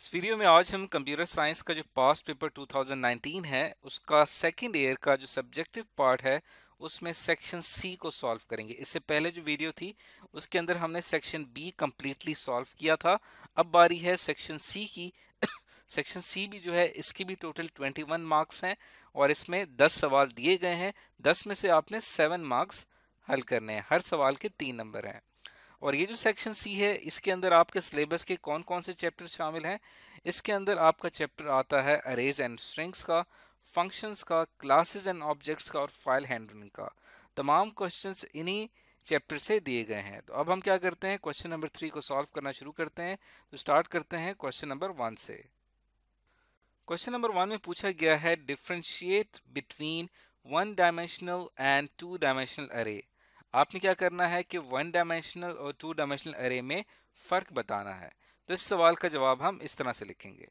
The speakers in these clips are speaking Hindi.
इस वीडियो में आज हम कंप्यूटर साइंस का जो पास्ट पेपर 2019 है उसका सेकंड ईयर का जो सब्जेक्टिव पार्ट है उसमें सेक्शन सी को सॉल्व करेंगे इससे पहले जो वीडियो थी उसके अंदर हमने सेक्शन बी कम्प्लीटली सॉल्व किया था अब बारी है सेक्शन सी की सेक्शन सी भी जो है इसकी भी टोटल 21 मार्क्स हैं और इसमें 10 सवाल दिए गए हैं 10 में से आपने 7 मार्क्स हल करने हैं हर सवाल के तीन नंबर हैं और ये जो सेक्शन सी है इसके अंदर आपके सिलेबस के कौन कौन से चैप्टर शामिल हैं इसके अंदर आपका चैप्टर आता है अरेज एंड स्ट्रिंग्स का फंक्शंस का क्लासेस एंड ऑब्जेक्ट्स का और फाइल हैंडलिंग का तमाम क्वेश्चंस इन्हीं चैप्टर से दिए गए हैं तो अब हम क्या करते हैं क्वेश्चन नंबर थ्री को सॉल्व करना शुरू करते हैं तो स्टार्ट करते हैं क्वेश्चन नंबर वन से क्वेश्चन नंबर वन में पूछा गया है differentiate between one dimensional and two dimensional array आपने क्या करना है कि वन डायमेंशनल और टू डायमेंशनल अरे में फ़र्क बताना है तो इस सवाल का जवाब हम इस तरह से लिखेंगे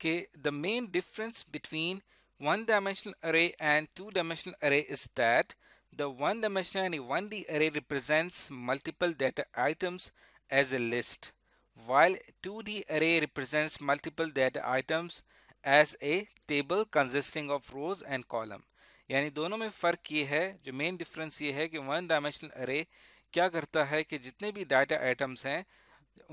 कि the main difference between one dimensional array and two dimensional array is that the one dimensional यानी one D array represents multiple data items as a list while two D array represents multiple data items as a table consisting of rows and column यानी दोनों में फ़र्क ये है जो मेन डिफरेंस ये है कि वन डायमेंशनल अरे क्या करता है कि जितने भी डाटा आइटम्स हैं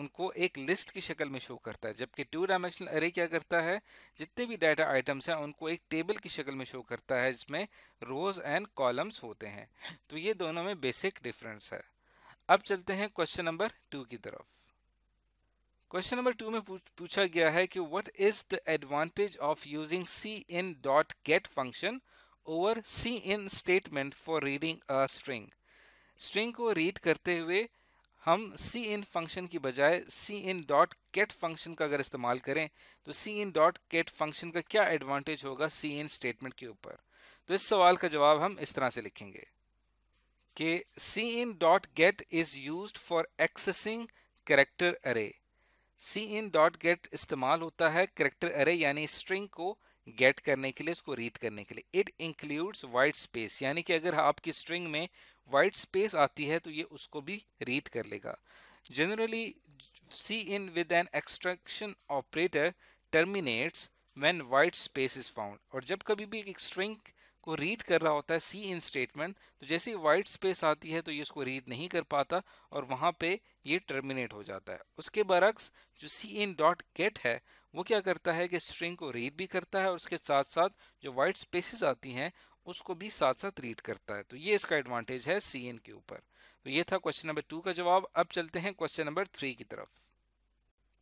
उनको एक लिस्ट की शक्ल में शो करता है जबकि टू डायमेंशनल अरे क्या करता है जितने भी डाटा आइटम्स हैं उनको एक टेबल की शक्ल में शो करता है जिसमें रोज एंड कॉलम्स होते हैं तो ये दोनों में बेसिक डिफरेंस है अब चलते हैं क्वेश्चन नंबर टू की तरफ क्वेश्चन नंबर टू में पूछा गया है कि what is the advantage of using cin dot get function over cin statement for reading a string string को रीड करते हुए हम सी इन फंक्शन की बजाय cin dot get function का अगर इस्तेमाल करें तो cin dot get function का क्या एडवांटेज होगा सी इन स्टेटमेंट के ऊपर तो इस सवाल का जवाब हम इस तरह से लिखेंगे कि cin dot get is use for accessing character अरे सी इन डॉट गेट इस्तेमाल होता है करेक्टर अरे यानी स्ट्रिंग को गेट करने के लिए उसको रीड करने के लिए इट इंक्लूड्स वाइट स्पेस यानी कि अगर आपकी स्ट्रिंग में वाइट स्पेस आती है तो ये उसको भी रीड कर लेगा generally cin with an extraction operator terminates when white space is found और जब कभी भी एक स्ट्रिंग को रीड कर रहा होता है सी इन स्टेटमेंट तो जैसे वाइट स्पेस आती है तो ये उसको रीड नहीं कर पाता और वहाँ पे ये टर्मिनेट हो जाता है उसके बरक्स जो सी इन डॉट गेट है वो क्या करता है कि स्ट्रिंग को रीड भी करता है और उसके साथ साथ जो वाइट स्पेसेस आती हैं उसको भी साथ साथ रीड करता है तो ये इसका एडवांटेज है सी के ऊपर तो ये था क्वेश्चन नंबर टू का जवाब अब चलते हैं क्वेश्चन नंबर थ्री की तरफ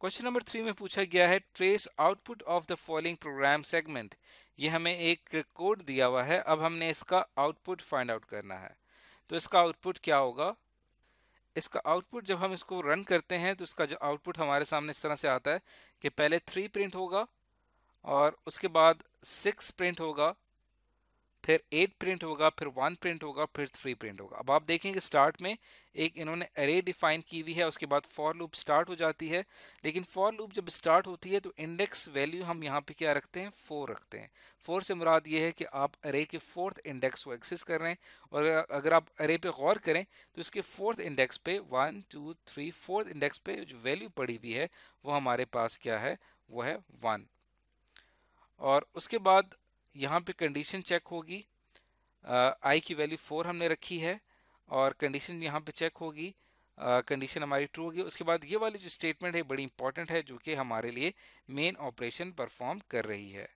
क्वेश्चन नंबर थ्री में पूछा गया है trace output of the following program segment ये हमें एक कोड दिया हुआ है अब हमने इसका आउटपुट फाइंड आउट करना है तो इसका आउटपुट क्या होगा इसका आउटपुट जब हम इसको रन करते हैं तो इसका जो आउटपुट हमारे सामने इस तरह से आता है कि पहले थ्री प्रिंट होगा और उसके बाद सिक्स प्रिंट होगा फिर एट प्रिंट होगा फिर वन प्रिंट होगा फिर थ्री प्रिंट होगा अब आप देखेंगे स्टार्ट में एक इन्होंने अरे डिफाइन की हुई है उसके बाद फॉर लूप स्टार्ट हो जाती है लेकिन फॉर लूप जब स्टार्ट होती है तो इंडेक्स वैल्यू हम यहाँ पे क्या रखते हैं फोर रखते हैं फोर से मुराद ये है कि आप अरे के फोर्थ इंडेक्स को एक्सेस कर रहे हैं और अगर आप अरे पे गौर करें तो इसके फोर्थ इंडेक्स पे one two three fourth index पे जो वैल्यू पड़ी हुई है वो हमारे पास क्या है वो है वन और उसके बाद यहाँ पे कंडीशन चेक होगी आई की वैल्यू फोर हमने रखी है और कंडीशन यहाँ पे चेक होगी कंडीशन हमारी ट्रू होगी उसके बाद ये वाली जो स्टेटमेंट है बड़ी इंपॉर्टेंट है जो कि हमारे लिए मेन ऑपरेशन परफॉर्म कर रही है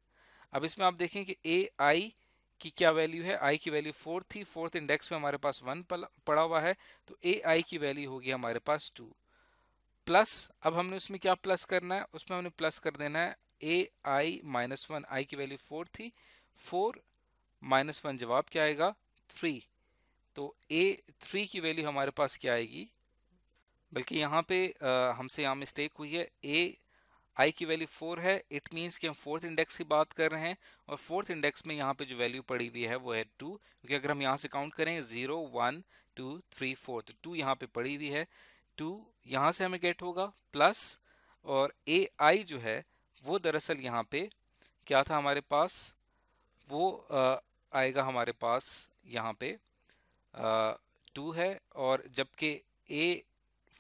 अब इसमें आप देखें कि ए आई की क्या वैल्यू है आई की वैल्यू फोर थी फोर्थ इंडेक्स में हमारे पास वन पड़ा हुआ है तो ए आई की वैल्यू होगी हमारे पास टू प्लस अब हमने उसमें क्या प्लस करना है उसमें हमने प्लस कर देना है A I minus one I की वैल्यू फोर थी फोर माइनस वन जवाब क्या आएगा थ्री तो ए थ्री की वैल्यू हमारे पास क्या आएगी बल्कि यहाँ पे हमसे यहाँ मिस्टेक हुई है ए आई की वैल्यू फोर है इट मीन्स कि हम फोर्थ इंडेक्स की बात कर रहे हैं और फोर्थ इंडेक्स में यहाँ पे जो वैल्यू पड़ी हुई है वो है टू क्योंकि अगर हम यहाँ से काउंट करें zero one two three four तो टू यहाँ पे पड़ी हुई है टू यहाँ से हमें गेट होगा प्लस और ए आई जो है वो दरअसल यहाँ पे क्या था हमारे पास वो आएगा हमारे पास यहाँ पे टू है और जबकि A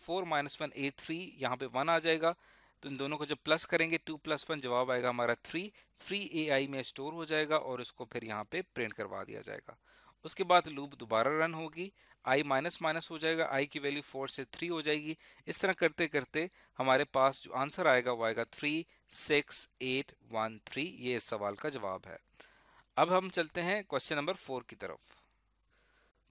four minus one A three यहाँ पे वन आ जाएगा तो इन दोनों को जब प्लस करेंगे टू प्लस वन जवाब आएगा हमारा थ्री थ्री ए आई में स्टोर हो जाएगा और उसको फिर यहाँ पे प्रिंट करवा दिया जाएगा उसके बाद लूप दोबारा रन होगी आई माइनस माइनस हो जाएगा आई की वैल्यू फोर से थ्री हो जाएगी इस तरह करते करते हमारे पास जो आंसर आएगा वो आएगा three six eight one three ये इस सवाल का जवाब है अब हम चलते हैं क्वेश्चन नंबर फोर की तरफ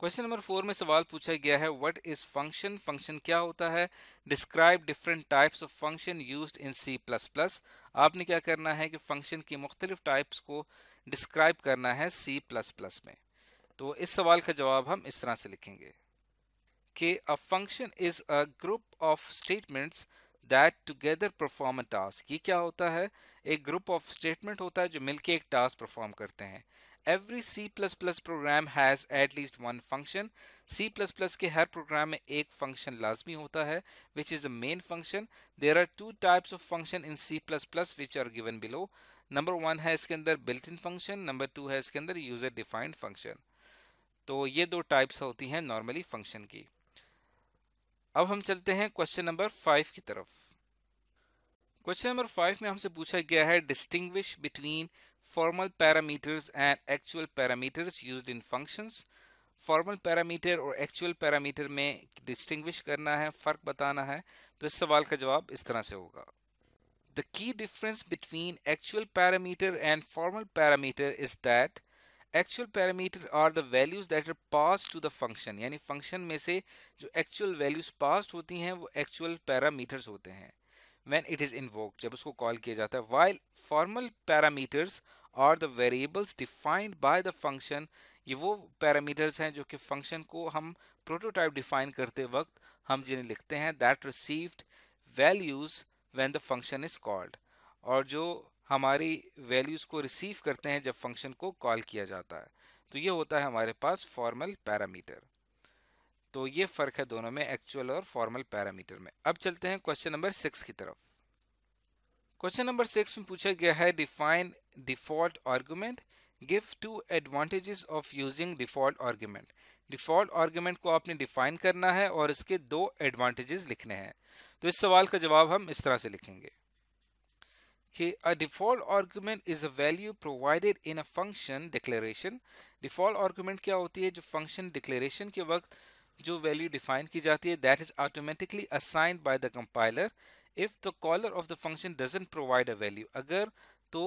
क्वेश्चन नंबर फोर में सवाल पूछा गया है व्हाट इज फंक्शन फंक्शन क्या होता है describe different types of function used in C plus plus आपने क्या करना है कि फंक्शन की मुख्तलिफ टाइप्स को डिस्क्राइब करना है सी प्लस प्लस में तो इस सवाल का जवाब हम इस तरह से लिखेंगे कि a function is a group of statements that together perform a task ये क्या होता है एक ग्रुप ऑफ स्टेटमेंट होता है जो मिलके एक टास्क परफॉर्म करते हैं every C plus plus program has at least one function C plus plus के हर प्रोग्राम में एक फंक्शन लाजमी होता है which is a main function there are two types of function in C plus plus which are given below number one है इसके अंदर built in function number two है इसके अंदर यूज़र डिफाइंड फंक्शन तो ये दो टाइप्स होती हैं नॉर्मली फंक्शन की अब हम चलते हैं क्वेश्चन नंबर फाइव की तरफ क्वेश्चन नंबर फाइव में हमसे पूछा गया है distinguish between formal parameters and actual parameters used in functions formal parameter और एक्चुअल पैरामीटर में डिस्टिंग्विश करना है फ़र्क बताना है तो इस सवाल का जवाब इस तरह से होगा the key difference between actual parameter and formal parameter is that actual parameter are the values that are pass to the function यानी फंक्शन में से जो एक्चुअल वैल्यूज पास होती हैं वो एक्चुअल पैरामीटर्स होते हैं when it is invoked जब उसको कॉल किया जाता है while formal parameters are the variables defined by the function ये वो पैरामीटर्स हैं जो कि फंक्शन को हम प्रोटोटाइप डिफाइन करते वक्त हम जिन्हें लिखते हैं that received values when the function is called और जो हमारी वैल्यूज़ को रिसीव करते हैं जब फंक्शन को कॉल किया जाता है तो ये होता है हमारे पास फॉर्मल पैरामीटर तो ये फर्क है दोनों में एक्चुअल और फॉर्मल पैरामीटर में अब चलते हैं क्वेश्चन नंबर सिक्स की तरफ क्वेश्चन नंबर सिक्स में पूछा गया है define default argument give two advantages of using default argument default argument को आपने डिफाइन करना है और इसके दो एडवांटेजेस लिखने हैं तो इस सवाल का जवाब हम इस तरह से लिखेंगे कि a default argument is a value provided in a function declaration default argument क्या होती है जो फंक्शन डिक्लेरेशन के वक्त जो वैल्यू डिफाइन की जाती है that is automatically assigned by the compiler if the caller of the function doesn't provide a value अगर तो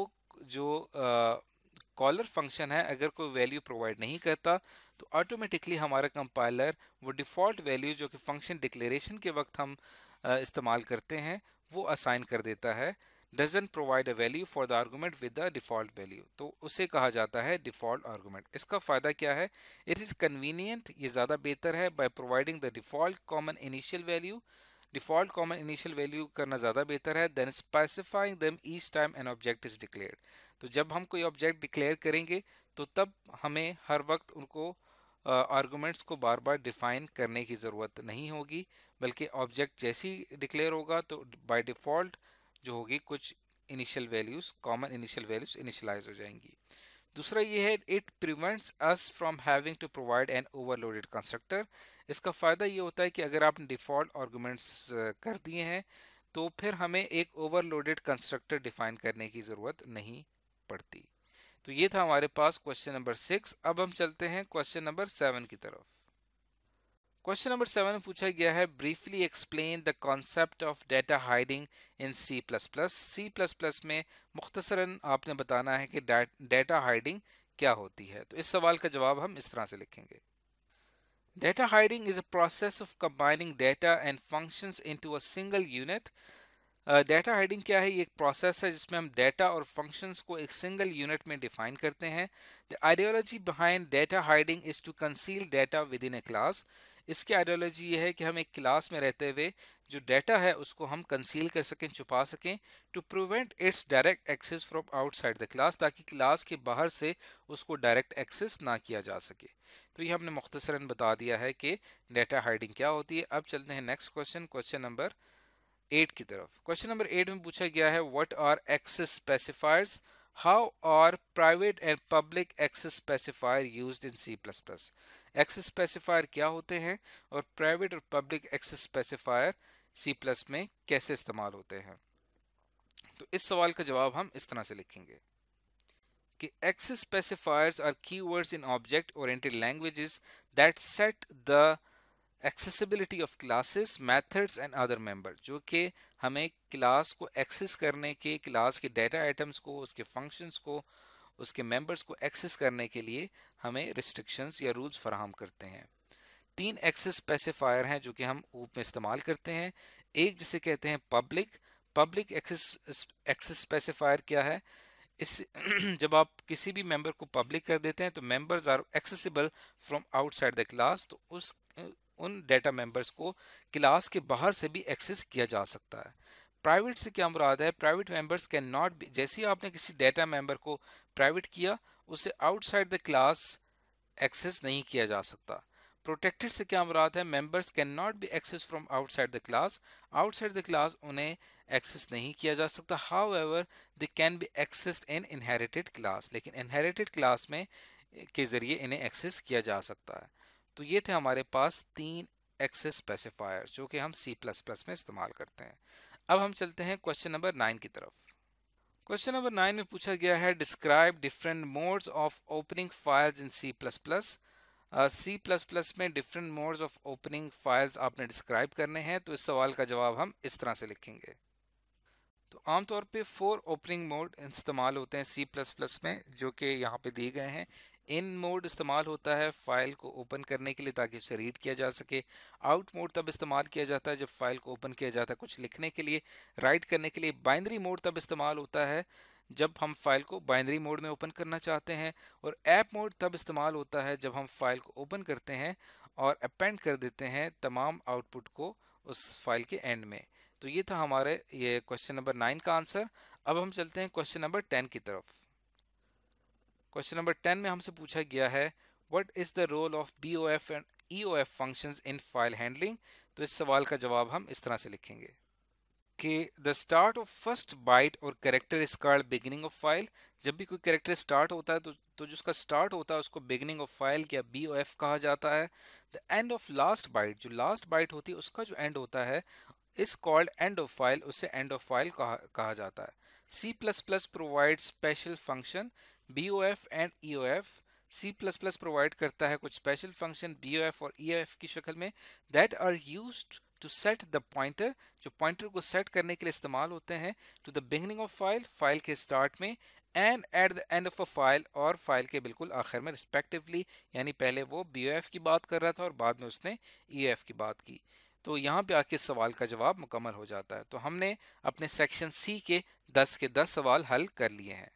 जो कॉलर uh, फंक्शन है अगर कोई वैल्यू प्रोवाइड नहीं करता तो ऑटोमेटिकली हमारा कंपाइलर वो डिफ़ॉल्ट वैल्यू जो कि फंक्शन डिक्लेरेशन के वक्त हम uh, इस्तेमाल करते हैं वो असाइन कर देता है doesn't provide a value for the argument with the default value तो उसे कहा जाता है डिफ़ॉल्ट आर्गूमेंट इसका फ़ायदा क्या है इट इज़ कन्वीनियंट ये ज़्यादा बेहतर है by providing the default common initial value default common initial value करना ज़्यादा बेहतर है then specifying them each time an object is declare तो जब हम कोई ऑब्जेक्ट डिक्लेयर करेंगे तो तब हमें हर वक्त उनको आर्गूमेंट्स uh, को बार बार डिफाइन करने की ज़रूरत नहीं होगी बल्कि ऑब्जेक्ट जैसी डिक्लेयर होगा तो बाई डिफ़ॉल्ट जो होगी कुछ initial values common initial values initialize हो जाएंगी दूसरा ये है it prevents us from having to provide an overloaded constructor इसका फ़ायदा ये होता है कि अगर आपने डिफ़ॉल्ट आर्गूमेंट्स कर दिए हैं तो फिर हमें एक ओवरलोडेड कंस्ट्रक्टर डिफाइन करने की ज़रूरत नहीं पड़ती तो ये था हमारे पास क्वेश्चन नंबर सिक्स अब हम चलते हैं क्वेश्चन नंबर सेवन की तरफ क्वेश्चन नंबर सेवन पूछा गया है briefly explain the concept of data hiding in C plus plus C plus plus में मुख्तसरन आपने बताना है कि डाटा हाइडिंग क्या होती है तो इस सवाल का जवाब हम इस तरह से लिखेंगे data hiding is a process of combining data and functions into a single unit data hiding क्या है ये एक प्रोसेस है जिसमें हम डेटा और फंक्शंस को एक सिंगल यूनिट में डिफाइन करते हैं the ideology behind data hiding is to conceal data within a class इसकी आइडियोलॉजी ये है कि हम एक क्लास में रहते हुए जो डाटा है उसको हम कंसील कर सकें छुपा सकें to prevent its direct access from outside the class ताकि क्लास के बाहर से उसको डायरेक्ट एक्सेस ना किया जा सके तो ये हमने मुख्तसरा बता दिया है कि डाटा हाइडिंग क्या होती है अब चलते हैं next question question number eight की तरफ क्वेश्चन नंबर एट में पूछा गया है what are access specifiers how are private and public access specifier use in C plus plus access specifier क्या होते हैं और प्राइवेट और public access specifier C plus में कैसे इस्तेमाल होते हैं तो इस सवाल का जवाब हम इस तरह से लिखेंगे कि access specifiers are keywords in object oriented languages that set the accessibility of classes methods and other member जो कि हमें क्लास को एक्सेस करने के क्लास के डेटा आइटम्स को उसके फंक्शंस को उसके मेंबर्स को एक्सेस करने के लिए हमें रिस्ट्रिक्शंस या रूल्स फराहम करते हैं तीन एक्सेस स्पेसिफायर हैं जो कि हम ऊप में इस्तेमाल करते हैं एक जिसे कहते हैं public public access access specifier क्या है इस जब आप किसी भी मेंबर को पब्लिक कर देते हैं तो members are accessible from outside the class तो उस उन डेटा मेंबर्स को क्लास के बाहर से भी एक्सेस किया जा सकता है प्राइवेट से क्या मुराद है private members can not be जैसे ही आपने किसी डेटा मेंबर को प्राइवेट किया उसे आउटसाइड द क्लास एक्सेस नहीं किया जा सकता प्रोटेक्टेड से क्या मुराद है members can not be access from outside the class outside the class उन्हें एक्सेस नहीं किया जा सकता however they can be access in inherited class लेकिन इनहेरिटेड क्लास में के ज़रिए इन्हें एक्सेस किया जा सकता है तो ये थे हमारे पास तीन एक्सेस स्पेसिफायर जो कि हम सी प्लस प्लस में इस्तेमाल करते हैं अब हम चलते हैं क्वेश्चन नंबर नाइन की तरफ क्वेश्चन नंबर नाइन में पूछा गया है describe different modes of opening files in C plus plus C plus plus में different modes of opening files आपने डिस्क्राइब करने हैं तो इस सवाल का जवाब हम इस तरह से लिखेंगे तो आमतौर पे फोर ओपनिंग मोड इस्तेमाल होते हैं सी प्लस प्लस में जो कि यहाँ पे दिए गए हैं इन मोड इस्तेमाल होता है फाइल को ओपन करने के लिए ताकि उसे रीड किया जा सके आउट मोड तब इस्तेमाल किया जाता है जब फाइल को ओपन किया जाता है कुछ लिखने के लिए राइट करने के लिए बाइनरी मोड तब इस्तेमाल होता है जब हम फाइल को बाइनरी मोड में ओपन करना चाहते हैं और ऐप मोड तब इस्तेमाल होता है जब हम फाइल को ओपन करते हैं और अपेंड कर देते हैं तमाम आउटपुट को उस फाइल के एंड में तो ये था हमारे ये क्वेश्चन नंबर नाइन का आंसर अब हम चलते हैं क्वेश्चन नंबर टेन की तरफ क्वेश्चन नंबर टेन में हमसे पूछा गया है what is the role of B O F and E O F function in file handling तो इस सवाल का जवाब हम इस तरह से लिखेंगे कि the start of first byte और character is called beginning of file जब भी कोई करेक्टर स्टार्ट होता है तो तो जो उसका स्टार्ट होता है उसको बिगिनिंग ऑफ फाइल या बी ओ एफ कहा जाता है the end of last byte जो लास्ट बाइट होती है उसका जो एंड होता है is called end of file उसे एंड ऑफ फाइल कहा, कहा जाता है C plus plus provide special function B O F and E O F C plus plus provide करता है कुछ special function B O F और ई e एफ की शक्ल में that are use to set the pointer जो पॉइंटर को सेट करने के लिए इस्तेमाल होते हैं to the beginning of file file के स्टार्ट में and at the end of a file और फाइल के बिल्कुल आखिर में रिस्पेक्टिवली यानी पहले वो एफ की बात कर रहा था और बाद में उसने ई ओ एफ की बात की तो यहाँ पे आके सवाल का जवाब मुकम्मल हो जाता है तो हमने अपने सेक्शन सी के 10 के 10 सवाल हल कर लिए हैं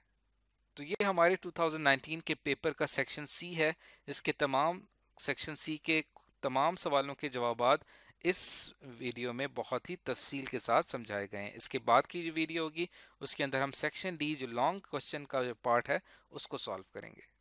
तो ये हमारे 2019 के पेपर का सेक्शन सी है इसके तमाम सेक्शन सी के तमाम सवालों के जवाब इस वीडियो में बहुत ही तफसील के साथ समझाए गए हैं इसके बाद की जो वीडियो होगी उसके अंदर हम सेक्शन डी जो लॉन्ग क्वेश्चन का जो पार्ट है उसको सॉल्व करेंगे